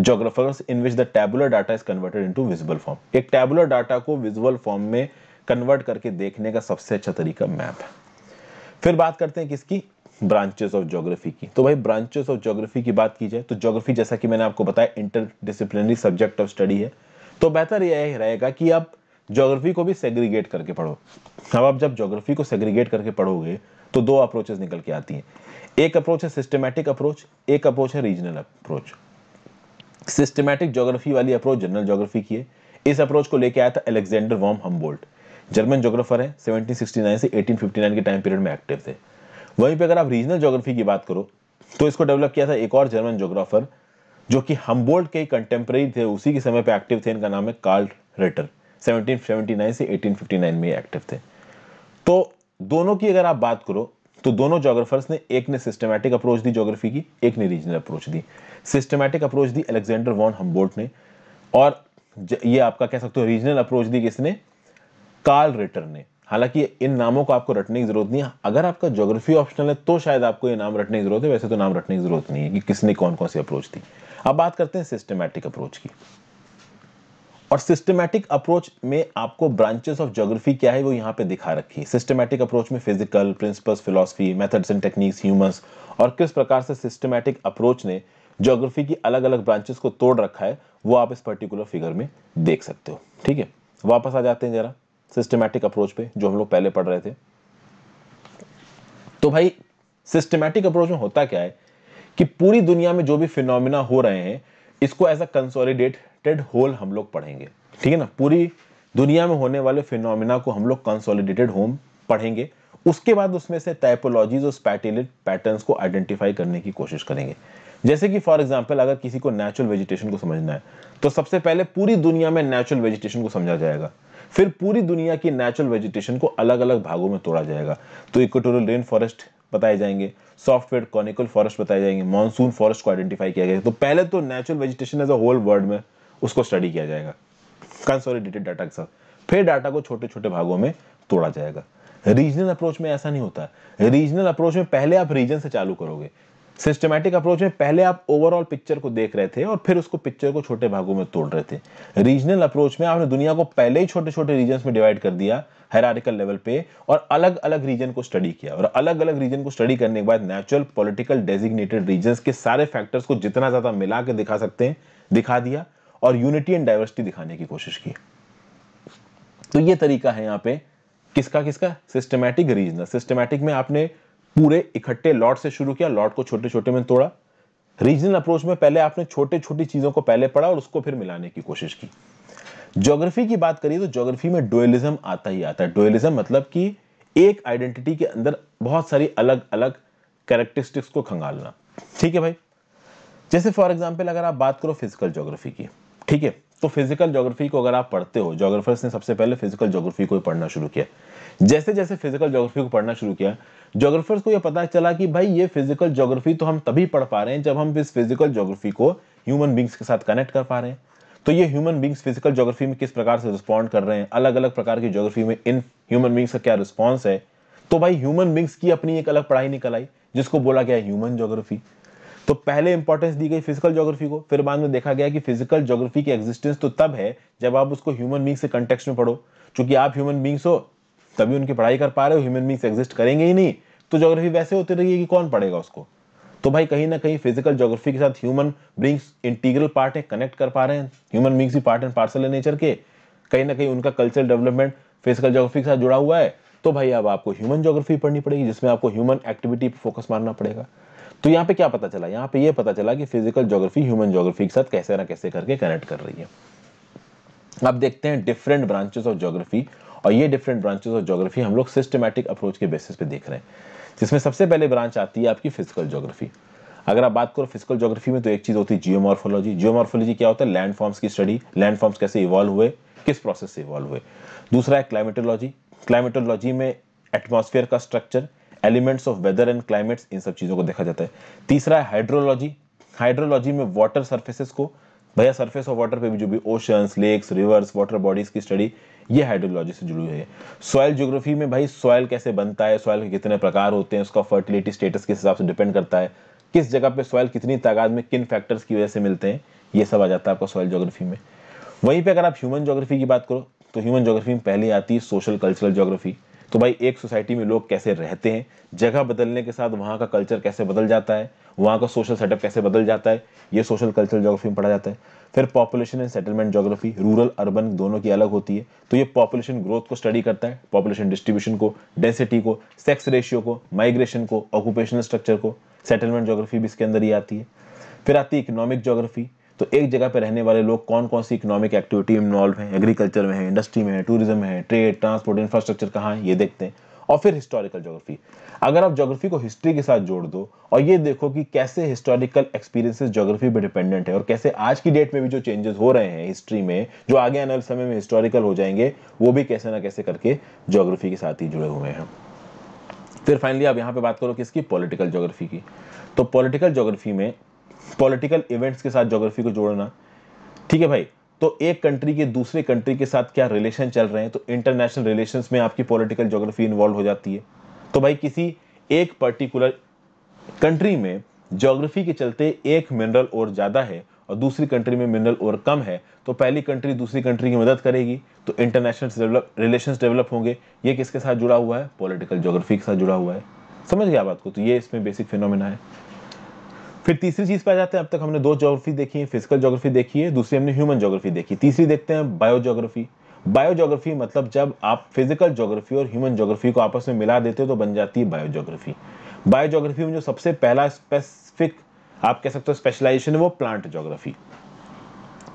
Speaker 1: geographers in which the tabular data is converted into visual form एक टेबुलर डाटा को विजुअल फॉर्म में कन्वर्ट करके देखने का सबसे अच्छा तरीका मैप है फिर बात करते हैं किसकी ब्रांचेस ऑफ ज्योग्राफी की तो भाई ब्रांचेस ऑफ ज्योग्राफी की बात की जाए तो ज्योग्राफी जैसा कि मैंने आपको बताया interdisciplinary subject of study है तो बेहतर यह रहेगा कि आप ज्योग्राफी को भी सेग्रीगेट करके पढ़ो अब आप जब ज्योग्राफी को सेग्रीगेट करके पढ़ोगे तो दो अप्रोचेस निकल के आती हैं एक अप्रोच है सिस्टमैटिक अप्रोच एक अप्रोच है रीजनल अप्रोच सिस्टमैटिक ज्योग्राफी वाली अप्रोच जनरल ज्योग्राफी की है इस अप्रोच को लेके आया था Alexander von Humboldt German geographer है 1769 से 1859 के टाइम पीरियड में एक्टिव थे वहीं पे अगर आप रीजनल ज्योग्राफी की बात करो तो इसको डेवलप किया था एक और जर्मन ज्योग्राफर जो कि हम्बोल्ट के कंटेम्प्रेरी थे उसी के समय पे एक्टिव थे इनका नाम है कार्ल रेटर 1779 से 1859 में एक्टिव थे तो दोनों की अगर आप बात करो तो दोनों जोग्राफर्स ने एक ने सिस्टमैटिक अप्रोच दी जोग्राफी की एक ने रीजनल अप्रोच दी सिस्टमैटिक अप्रोच दी अलेक्जेंडर वॉन हम्बोल्ट ने और ये आपका कह सकते हो रीजनल अप्रोच दी किसने कार्ल रेटर ने हालांकि इन नामों को आपको रटने की जरूरत नहीं है अगर आपका ज्योग्राफी ऑप्शनल है तो शायद आपको ये नाम रटने की जरूरत है वैसे तो नाम रटने की जरूरत नहीं है कि किसने कौन कौन सी अप्रोच दी अब बात करते हैं सिस्टमैटिक अप्रोच की और सिस्टमैटिक अप्रोच में आपको ब्रांचेस ऑफ ज्योग्राफी क्या है वो यहाँ पे दिखा रखी है सिस्टमैटिक अप्रोच में physical principles philosophy methods and techniques humans और किस प्रकार से सिस्टमैटिक अप्रोच ने ज्योग्राफी की अलग अलग ब्रांचेस को तोड़ रखा है वो आप इस पर्टिकुलर फिगर में देख सकते हो ठीक है वापस आ जाते हैं जरा सिस्टमैटिक अप्रोच पे जो हम लोग पहले पढ़ रहे थे तो भाई सिस्टमैटिक अप्रोच में होता क्या है कि पूरी दुनिया में जो भी फिनोमिना हो रहे हैं इसको एज अ कंसोलिडेटेड होल हम लोग पढ़ेंगे ठीक है ना पूरी दुनिया में होने वाले फिनोमिना को हम लोग कंसोलिडेटेड होम पढ़ेंगे उसके बाद उसमें से टाइपोलॉजीज और स्पैटिलेट पैटर्न्स को आइडेंटिफाई करने की कोशिश करेंगे जैसे कि फॉर एग्जाम्पल अगर किसी को नेचुरल वेजिटेशन को समझना है तो सबसे पहले पूरी दुनिया में नेचुरल वेजिटेशन को समझा जाएगा फिर पूरी दुनिया की नेचुरल वेजिटेशन को अलग अलग भागों में तोड़ा जाएगा तो इक्वेटोरियल रेन फॉरेस्ट बताए जाएंगे सॉफ्टवेयर कॉनिकल फॉरेस्ट बताए जाएंगे मानसून फॉरेस्ट को आइडेंटिफाई किया गया तो पहले तो natural vegetation as a whole world में उसको स्टडी किया जाएगा कंसोलिडेटेड डाटा के साथ फिर डाटा को छोटे छोटे भागों में तोड़ा जाएगा रीजनल अप्रोच में ऐसा नहीं होता रीजनल अप्रोच में पहले आप रीजन से चालू करोगे सिस्टमैटिक अप्रोच में पहले आप ओवरऑल पिक्चर को देख रहे थे और फिर उसको पिक्चर को छोटे भागों में तोड़ रहे थे रीजनल अप्रोच में आपने दुनिया को पहले ही छोटे छोटे रीजन में डिवाइड कर दिया हेरारिकल लेवल पे और अलग अलग रीजन को स्टडी किया और अलग अलग रीजन को स्टडी करने के बाद नेचुरल पॉलिटिकल डेजिग्नेटेड रीजन के सारे फैक्टर्स को जितना ज्यादा मिला के दिखा सकते हैं दिखा दिया और यूनिटी एंड डाइवर्सिटी दिखाने की कोशिश की तो ये तरीका है यहाँ पे किसका किसका सिस्टमैटिक रीजनल सिस्टमैटिक में आपने पूरे इकट्ठे लॉट से शुरू किया लॉट को छोटे छोटे में तोड़ा रीजनल अप्रोच में पहले आपने छोटे छोटी चीज़ों को पहले पढ़ा और उसको फिर मिलाने की कोशिश की ज्योग्राफी की बात करिए तो ज्योग्राफी में डोएलिज्म आता ही आता है डोएलिज्म मतलब कि एक आइडेंटिटी के अंदर बहुत सारी अलग अलग कैरेक्टरिस्टिक्स को खंगालना ठीक है भाई जैसे फॉर एग्जाम्पल अगर आप बात करो फिजिकल ज्योग्राफी की ठीक है तो फिजिकल ज्योग्राफी को अगर आप पढ़ते हो जोग्राफर्स ने सबसे पहले फिजिकल ज्योग्राफी को पढ़ना शुरू किया जैसे जैसे फिजिकल जोग्राफी को पढ़ना शुरू किया जोग्राफर्स को यह पता चला कि भाई ये फिजिकल ज्योग्राफी तो हम तभी पढ़ पा रहे हैं जब हम इस फिजिकल जोग्राफी को ह्यूमन बींग्स के साथ कनेक्ट कर पा रहे हैं तो ये ह्यूमन बींग्स फिजिकल ज्योग्राफी में किस प्रकार से रिस्पॉन्ड कर रहे हैं अलग अलग प्रकार की जोग्राफी में इन ह्यूमन बींग्स का क्या रिस्पॉन्स है तो भाई ह्यूमन बींग्स की अपनी एक अलग पढ़ाई निकल आई जिसको बोला गया ह्यूमन जोग्राफी तो पहले इंपॉर्टेंस दी गई फिजिकल ज्योग्राफी को फिर बाद में देखा गया कि फिजिकल ज्योग्राफी की एग्जिस्टेंस तो तब है जब आप उसको ह्यूमन बींग से कंटेक्स में पढ़ो चूंकि आप ह्यूमन बींग्स हो तभी उनकी पढ़ाई कर पा रहे हो ह्यूमन बींग्स एग्जिस्ट करेंगे ही नहीं तो ज्योग्राफी वैसे होती रही कि कौन पढ़ेगा उसको तो भाई कहीं ना कहीं फिजिकल ज्योग्राफी के साथ ह्यूमन बींग्स इंटीग्रल पार्ट है कनेक्ट कर पा रहे हैं ह्यूमन बींग्स भी पार्ट एंड पार्सल है नेचर के कहीं ना कहीं उनका कल्चरल डेवलपमेंट फिजिकल ज्योग्राफी के साथ जुड़ा हुआ है तो भाई अब आपको ह्यूमन ज्योग्राफी पढ़नी पड़ेगी जिसमें आपको ह्यूमन एक्टिविटी पर फोकस मारना पड़ेगा तो यहाँ पे क्या पता चला यहाँ पे ये पता चला कि फिजिकल ज्योग्राफी ह्यूमन ज्योग्राफी के साथ कैसे ना कैसे करके कनेक्ट कर रही है अब देखते हैं डिफरेंट ब्रांचेस ऑफ ज्योग्राफी और ये डिफरेंट ब्रांचेस ऑफ ज्योग्राफी हम लोग सिस्टमेटिक अप्रोच के बेसिस पे देख रहे हैं जिसमें सबसे पहले ब्रांच आती है आपकी फिजिकल ज्योग्राफी अगर आप बात करो फिजिकल ज्योग्राफी में तो एक चीज़ होती है जियोमॉर्फोलॉजी जियोमॉर्फोलॉजी क्या होता है लैंड फॉर्म्स की स्टडी लैंड फॉर्म्स कैसे इवॉल्व हुए किस प्रोसेस से इवॉल्व हुए दूसरा है क्लाइमेटोलॉजी क्लाइमेटोलॉजी में एटमोस्फेयर का structure elements of weather and climates इन सब चीज़ों को देखा जाता है तीसरा है हाइड्रोलॉजी हाइड्रोलॉजी में वाटर सर्फेसेस को भैया सरफेस ऑफ वाटर पे भी जो भी oceans lakes rivers water bodies की स्टडी ये हाइड्रोलॉजी से जुड़ी हुई है सॉयल ज्योग्राफी में भाई सॉयल कैसे बनता है सॉयल के कितने प्रकार होते हैं उसका फर्टिलिटी स्टेटस किस हिसाब से डिपेंड करता है किस जगह पे सॉयल कितनी तादाद में किन फैक्टर्स की वजह से मिलते हैं ये सब आ जाता है आपका सॉयल ज्योग्राफी में वहीं पर अगर आप ह्यूमन ज्योग्राफी की बात करो तो ह्यूमन ज्योग्राफी में पहली आती है सोशल कल्चरल ज्योग्राफी तो भाई एक सोसाइटी में लोग कैसे रहते हैं जगह बदलने के साथ वहाँ का कल्चर कैसे बदल जाता है वहाँ का सोशल सेटअप कैसे बदल जाता है ये सोशल कल्चरल जोग्राफी में पढ़ा जाता है फिर population and settlement geography rural urban दोनों की अलग होती है तो ये पॉपुलेशन ग्रोथ को स्टडी करता है पॉपुलेशन डिस्ट्रीब्यूशन को डेंसिटी को सेक्स रेशियो को माइग्रेशन को ऑक्यूपेशनल स्ट्रक्चर को सेटलमेंट जोग्राफी भी इसके अंदर ही आती है फिर आती है इकोनॉमिक जोग्राफी तो एक जगह पर रहने वाले लोग कौन कौन सी इकोनॉमिक एक्टिविटी इन्वॉल्व हैं एग्रीकल्चर में है इंडस्ट्री में है टूरिज्म है ट्रेड ट्रांसपोर्ट इंफ्रास्ट्रक्चर कहाँ है ये देखते हैं और फिर हिस्टोरिकल ज्योग्राफी अगर आप ज्योग्राफी को हिस्ट्री के साथ जोड़ दो और ये देखो कि कैसे हिस्टोरिकल एक्सपीरियंसेस ज्योग्राफी पर डिपेंडेंट है और कैसे आज की डेट में भी जो चेंजेस हो रहे हैं हिस्ट्री में जो आगे आने वाले समय में हिस्टोरिकल हो जाएंगे वो भी कैसे ना कैसे करके ज्योग्राफी के साथ ही जुड़े हुए हैं फिर फाइनली आप यहाँ पे बात करो किसकी पॉलिटिकल ज्योग्राफी की तो पॉलिटिकल ज्योग्राफी में पॉलिटिकल इवेंट्स के साथ जोग्राफी को जोड़ना ठीक है भाई तो एक कंट्री के दूसरे कंट्री के साथ क्या रिलेशन चल रहे हैं तो इंटरनेशनल रिलेशन में आपकी पॉलिटिकल जोग्राफी इन्वॉल्व हो जाती है तो भाई किसी एक पर्टिकुलर कंट्री में जोग्राफी के चलते एक मिनरल और ज़्यादा है और दूसरी कंट्री में मिनरल और कम है तो पहली कंट्री दूसरी कंट्री की मदद करेगी तो इंटरनेशनल रिलेशन डेवलप होंगे ये किसके साथ जुड़ा हुआ है पॉलिटिकल जोग्राफी के साथ जुड़ा हुआ है समझ गया बात को तो ये इसमें बेसिक फिनोमिना है फिर तीसरी चीज़ पर आ जाते हैं अब तक हमने दो जोग्राफी देखी है फिजिकल जोग्राफी देखी है दूसरी हमने ह्यूमन जोग्राफी देखी तीसरी देखते हैं बायोजोग्राफी बायोजोग्राफी मतलब जब आप फिजिकल जोग्राफी और ह्यूमन जोग्राफी को आपस में मिला देते हो तो बन जाती है बायोजोग्राफी बायोजोग्राफी में जो सबसे पहला स्पेसिफिक आप कह सकते हो स्पेशलाइजेशन है वो प्लांट जोग्राफी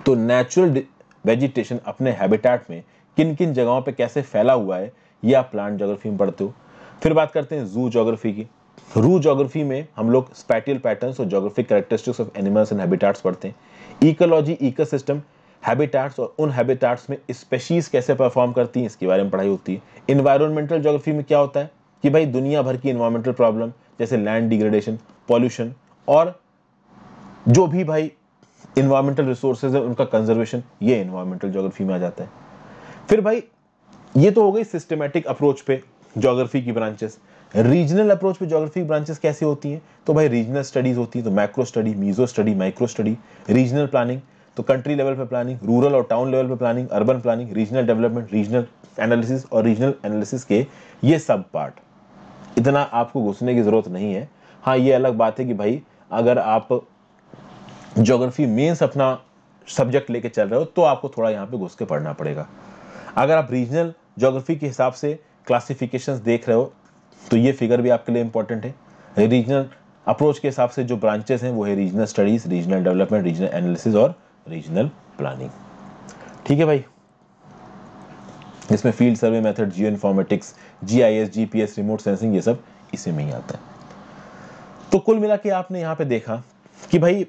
Speaker 1: तो नेचुरल वेजिटेशन अपने हैबिटेट में किन किन जगहों पर कैसे फैला हुआ है यह आप प्लांट जोग्राफी में पढ़ते हो फिर बात करते हैं जू जोग्राफी की रू जोग्राफी में हम लोग स्पैटियल पैटर्न्स और geographic characteristics of animals and habitats पढ़ते हैं इकोलॉजी इको सिस्टम हैबिटाट्स और उन हैबिटाट्स में स्पेशीज कैसे परफॉर्म करती हैं इसके बारे में पढ़ाई होती है इन्वायरमेंटल जोग्राफी में क्या होता है कि भाई दुनिया भर की इन्वायरमेंटल प्रॉब्लम जैसे लैंड डिग्रेडेशन पॉल्यूशन और जो भी भाई इन्वायरमेंटल रिसोर्सेज है उनका कंजर्वेशन ये इन्वायरमेंटल जोग्राफी में आ जाता है फिर भाई ये तो हो गई सिस्टमेटिक अप्रोच पे जोग्राफी की ब्रांचेस रीजनल अप्रोच पे ज्योग्राफी ब्रांचेस कैसे होती हैं तो भाई रीजनल स्टडीज़ होती हैं तो macro study meso study micro study regional planning तो कंट्री लेवल पे प्लानिंग रूरल और टाउन लेवल पे planning urban planning regional development regional analysis और रीजनल एनालिसिस के ये सब पार्ट इतना आपको घुसने की ज़रूरत नहीं है हाँ ये अलग बात है कि भाई अगर आप जोग्राफी मेन्स अपना सब्जेक्ट लेके चल रहे हो तो आपको थोड़ा यहाँ पे घुस के पढ़ना पड़ेगा अगर आप रीजनल जोग्राफी के हिसाब से क्लासिफिकेशंस देख रहे हो तो ये फिगर भी आपके लिए इंपॉर्टेंट है रीजनल अप्रोच के हिसाब से जो ब्रांचेस हैं वो है regional studies regional development regional analysis और रीजनल प्लानिंग ठीक है भाई इसमें field survey method geoinformatics G I S G P S remote sensing ये सब इसी में ही आता है तो कुल मिला के आपने यहाँ पे देखा कि भाई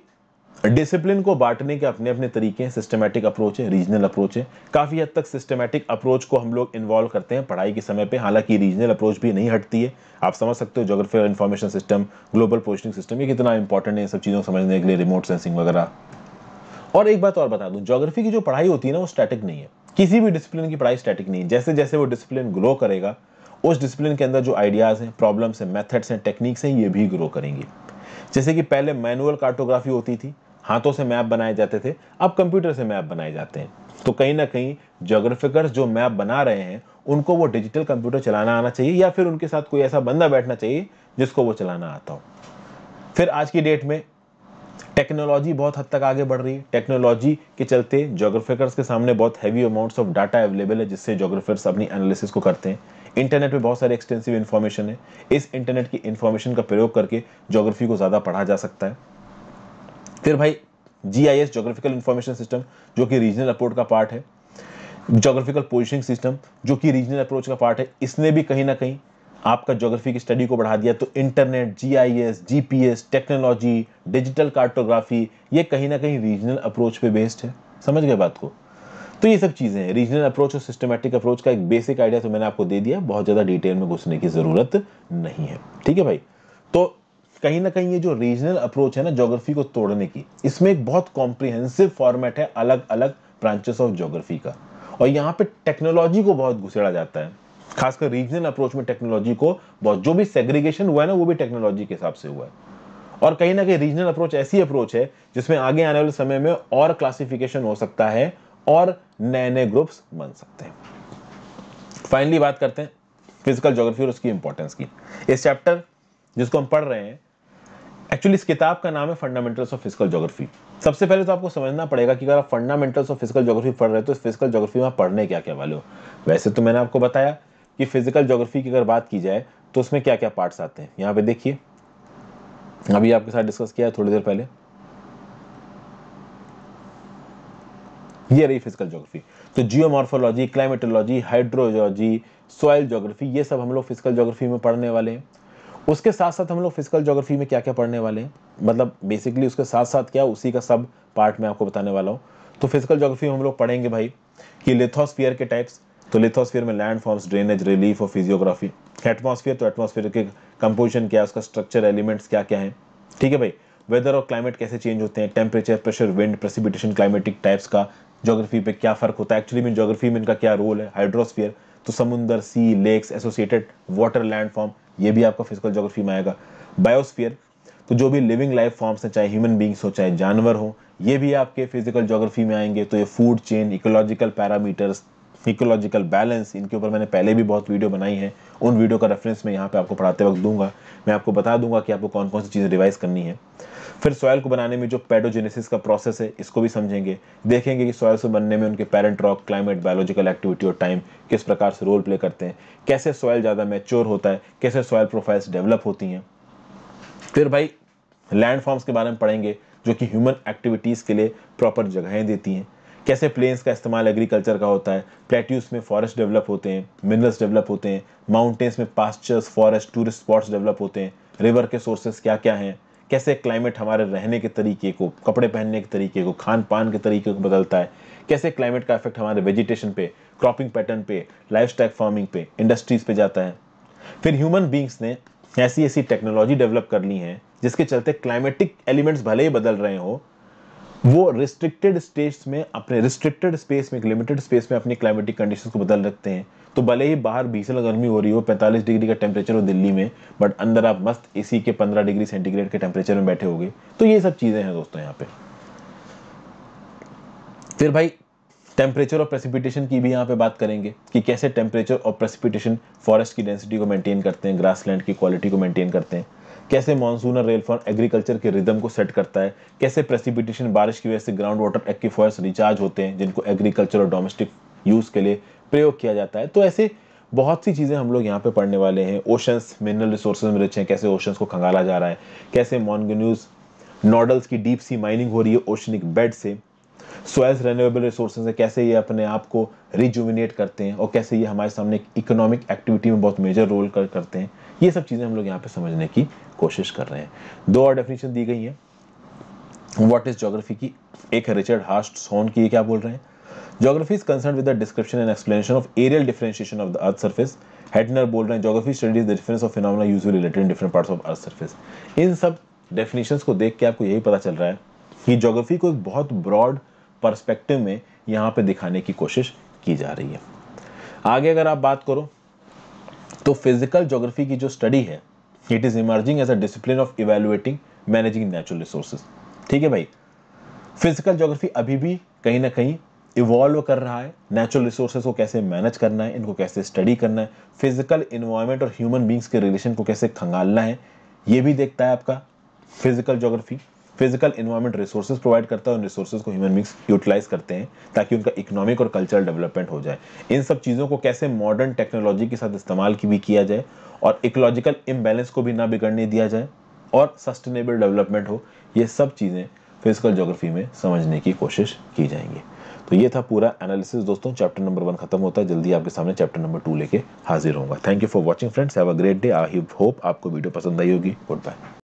Speaker 1: डिसिप्लिन को बांटने के अपने अपने तरीके हैं सिस्टमेटिक अप्रोच है रीजनल अप्रोच है काफ़ी हद तक सिस्टमेटिक अप्रोच को हम लोग इन्वॉल्व करते हैं पढ़ाई के समय पे हालांकि रीजनल अप्रोच भी नहीं हटती है आप समझ सकते हो geographical information system global positioning system ये कितना इंपॉर्टेंट है सब चीज़ों को समझने के लिए रिमोट सेंसिंग वगैरह और एक बात और बता दूँ जोग्राफी की जो पढ़ाई होती है ना वो स्टैटिक नहीं है किसी भी डिसिप्लिन की पढ़ाई स्टैटिक नहीं है जैसे जैसे वो डिसिप्लिन ग्रो करेगा उस डिसिप्लिन के अंदर जो आइडियाज़ हैं प्रॉब्लम्स हैं मेथड्स हैं टेक्निक्स हैं ये भी ग्रो करेंगी जैसे कि पहले मैनुअल कार्टोग्राफी होती थी हाथों से मैप बनाए जाते थे अब कंप्यूटर से मैप बनाए जाते हैं तो कहीं ना कहीं जोग्राफिकर्स जो मैप बना रहे हैं उनको वो डिजिटल कंप्यूटर चलाना आना चाहिए या फिर उनके साथ कोई ऐसा बंदा बैठना चाहिए जिसको वो चलाना आता हो फिर आज की डेट में टेक्नोलॉजी बहुत हद तक आगे बढ़ रही है टेक्नोलॉजी के चलते जोग्राफिकर्स के सामने बहुत heavy amounts of data available है जिससे जोग्राफर्स अपनी एनालिसिस को करते हैं इंटरनेट पे बहुत सारे एक्सटेंसिव इन्फॉर्मेशन है इस इंटरनेट की इन्फॉर्मेशन का प्रयोग करके जोग्राफी को ज़्यादा पढ़ा जा सकता है फिर भाई G I S geographical information system जो कि रीजनल अप्रोच का पार्ट है जोग्राफिकल पोजिशनिंग सिस्टम जो कि रीजनल अप्रोच का पार्ट है इसने भी कहीं ना कहीं आपका ज्योग्राफी की स्टडी को बढ़ा दिया तो internet GIS GPS technology digital cartography ये कहीं ना कहीं रीजनल अप्रोच पे बेस्ड है समझ गए बात को तो ये सब चीज़ें हैं रीजनल अप्रोच और सिस्टमेटिक अप्रोच का एक बेसिक आइडिया तो मैंने आपको दे दिया बहुत ज़्यादा डिटेल में घुसने की ज़रूरत नहीं है ठीक है भाई तो कहीं ना कहीं ये जो रीजनल अप्रोच है ना जोग्राफी को तोड़ने की इसमें एक बहुत कॉम्प्रिहेंसिव फॉर्मेट है अलग अलग ब्रांचेस ऑफ जोग्राफी का और यहाँ पे टेक्नोलॉजी को बहुत घुसेड़ा जाता है खासकर रीजनल अप्रोच में टेक्नोलॉजी को बहुत जो भी सेग्रीगेशन हुआ है ना वो भी टेक्नोलॉजी के हिसाब से हुआ है और कहीं ना कहीं रीजनल अप्रोच ऐसी अप्रोच है जिसमें आगे आने वाले समय में और क्लासिफिकेशन हो सकता है और नए नए ग्रुप्स बन सकते हैं फाइनली बात करते हैं फिजिकल ज्योग्राफी और उसकी इंपॉर्टेंस की इस चैप्टर जिसको हम पढ़ रहे हैं एक्चुअली इस किताब का नाम है फंडामेंटल्स ऑफ फिजिकल जोग्राफी सबसे पहले तो आपको समझना पड़ेगा कि अगर आप फंडामेंटल्स ऑफ फिजिकल जोग्राफी पढ़ रहे हो तो फिजिकल जोग्राफी में पढ़ने क्या क्या वाले हो वैसे तो मैंने आपको बताया कि फिजिकल ज्योग्राफी की अगर बात की जाए तो उसमें क्या क्या पार्ट्स आते हैं यहाँ पे देखिए अभी आपके साथ डिस्कस किया है थोड़ी देर पहले ये रही फिजिकल ज्योग्राफी तो geomorphology climatology hydrology soil geography ये सब हम लोग फिजिकल ज्योग्राफी में पढ़ने वाले हैं उसके साथ साथ हम लोग फिजिकल ज्योग्राफी में क्या क्या पढ़ने वाले हैं मतलब बेसिकली उसके साथ साथ क्या उसी का सब पार्ट मैं आपको बताने वाला हूँ तो फिजिकल ज्योग्राफी में हम लोग पढ़ेंगे भाई कि लिथोस्फियर के टाइप्स तो लिथोस्फीयर में लैंड फॉर्म्स ड्रेनेज रिलीफ और फिजियोग्राफी एटमॉस्फेयर तो एटमॉस्फेयर के कंपोजिशन क्या है उसका स्ट्रक्चर एलिमेंट्स क्या क्या है ठीक है भाई वेदर और क्लाइमेट कैसे चेंज होते हैं temperature pressure wind precipitation climatic types का जोग्राफी पे क्या फ़र्क होता है एक्चुअली में जोग्राफी में इनका क्या रोल है हाइड्रोस्फीयर तो समुद्र sea lakes associated water land form ये भी आपका फिजिकल जोग्राफी में आएगा बायोस्फीयर तो जो भी लिविंग लाइफ फॉर्म्स हैं चाहे ह्यूमन बींग्स हो चाहे जानवर हो ये भी आपके फिजिकल जोग्राफी में आएंगे तो ये food chain ecological parameters ecological balance इनके ऊपर मैंने पहले भी बहुत वीडियो बनाई है उन वीडियो का रेफरेंस मैं यहाँ पे आपको पढ़ाते वक्त दूंगा मैं आपको बता दूंगा कि आपको कौन कौन सी चीज़ें रिवाइज करनी है फिर सॉयल को बनाने में जो पेडोजेनेसिस का प्रोसेस है इसको भी समझेंगे देखेंगे कि सॉयल से बनने में उनके parent rock climate biological activity और टाइम किस प्रकार से रोल प्ले करते हैं कैसे सॉयल ज़्यादा मैच्योर होता है कैसे सॉयल प्रोफाइल्स डेवलप होती हैं फिर भाई लैंड फॉर्म्स के बारे में पढ़ेंगे जो कि ह्यूमन एक्टिविटीज़ के लिए प्रॉपर जगहें देती हैं कैसे प्लेन्स का इस्तेमाल एग्रीकल्चर का होता है प्लेट्यूस में फॉरेस्ट डेवलप होते हैं मिनरल्स डेवलप होते हैं माउंटेन्स में pastures forest tourist spots develop होते हैं रिवर के सोर्सेज क्या क्या हैं कैसे क्लाइमेट हमारे रहने के तरीके को कपड़े पहनने के तरीके को खान पान के तरीके को बदलता है कैसे क्लाइमेट का इफेक्ट हमारे वेजिटेशन पे क्रॉपिंग पैटर्न पे लाइफ फार्मिंग पे इंडस्ट्रीज पे जाता है फिर ह्यूमन बींग्स ने ऐसी ऐसी टेक्नोलॉजी डेवलप कर ली है जिसके चलते क्लाइमेटिक एलिमेंट्स भले ही बदल रहे हों वो रिस्ट्रिक्टेड स्टेट्स में अपने रिस्ट्रिक्टेड स्पेस में एक लिमिटेड स्पेस में अपनी क्लाइमेटिक कंडीशन को बदल रखते हैं तो भले ही बाहर भीषण गर्मी हो रही हो 45 डिग्री का टेम्परेचर हो दिल्ली में बट अंदर आप मस्त एसी के 15 डिग्री सेंटीग्रेड के टेम्परेचर में बैठे हो तो ये सब चीज़ें हैं दोस्तों यहाँ पे फिर भाई टेम्परेचर और प्रेसिपिटेशन की भी यहाँ पे बात करेंगे कि कैसे टेम्परेचर और प्रेसिपिटेशन फॉरेस्ट की डेंसिटी को मेंटेन करते हैं लैंड की क्वालिटी को मेंटेन करते हैं कैसे मानसून और रेलफॉर्म एग्रीकल्चर के रिदम को सेट करता है कैसे प्रेसिपिटेशन बारिश की वजह से ग्राउंड वाटर एक्फॉयर्स रिचार्ज होते हैं जिनको एग्रीकल्चर और डोमेस्टिक यूज़ के लिए प्रयोग किया जाता है तो ऐसे बहुत सी चीज़ें हम लोग यहाँ पे पढ़ने वाले हैं ओशंस मिनरल रिसोर्स में रिच हैं कैसे ओशंस को खंगाला जा रहा है कैसे मॉनगन्यूज नॉडल्स की डीप सी माइनिंग हो रही है ओशनिक बेड से सोयल्स रेन्यूएबल रिसोर्स है कैसे ये अपने आप को रिजुमिनेट करते हैं और कैसे ये हमारे सामने इकोनॉमिक एक्टिविटी में बहुत मेजर रोल कर करते हैं ये सब चीज़ें हम लोग यहाँ पे समझने की कोशिश कर रहे हैं दो और डेफिनेशन दी गई है वॉट इज जोग्राफी की एक है रिचर्ड हास्ट सोन की क्या बोल रहे हैं geography is concern with description and explanation of areal differentiation of the earth surface Hettner बोल रहे हैं geography studies the difference of phenomena usually related in different parts of earth surface इन सब डेफिनेशन को देख के आपको यही पता चल रहा है कि जोग्राफी को एक बहुत ब्रॉड परस्पेक्टिव में यहाँ पे दिखाने की कोशिश की जा रही है आगे अगर आप बात करो तो फिजिकल जोग्राफी की जो स्टडी है it is emerging as a discipline of evaluating managing natural resources ठीक है भाई फिजिकल ज्योग्राफी अभी भी कहीं ना कहीं इवॉल्व कर रहा है नेचुरल रिसोर्सेज को कैसे मैनेज करना है इनको कैसे स्टडी करना है फिजिकल इन्वायरमेंट और ह्यूमन बींग्स के रिलेशन को कैसे खंगालना है ये भी देखता है आपका physical geography physical environment resources provide करता है उन रिसोर्सेज को ह्यूमन बींग्स यूटिलाइज करते हैं ताकि उनका इकोनॉमिक और कल्चरल डेवलपमेंट हो जाए इन सब चीज़ों को कैसे मॉडर्न टेक्नोलॉजी के साथ इस्तेमाल की भी किया जाए और इकोलॉजिकल इम्बेलेंस को भी ना बिगड़ने दिया जाए और सस्टेनेबल डेवलपमेंट हो ये सब चीज़ें फिजिकल जोग्राफी में समझने की कोशिश की जाएंगी तो ये था पूरा एनालिसिस दोस्तों चैप्टर नंबर वन खत्म होता है जल्दी आपके सामने चैप्टर नंबर टू लेके हाजिर होगा thank you for watching friends have a great day I hope आपको वीडियो पसंद आई होगी गुड बाय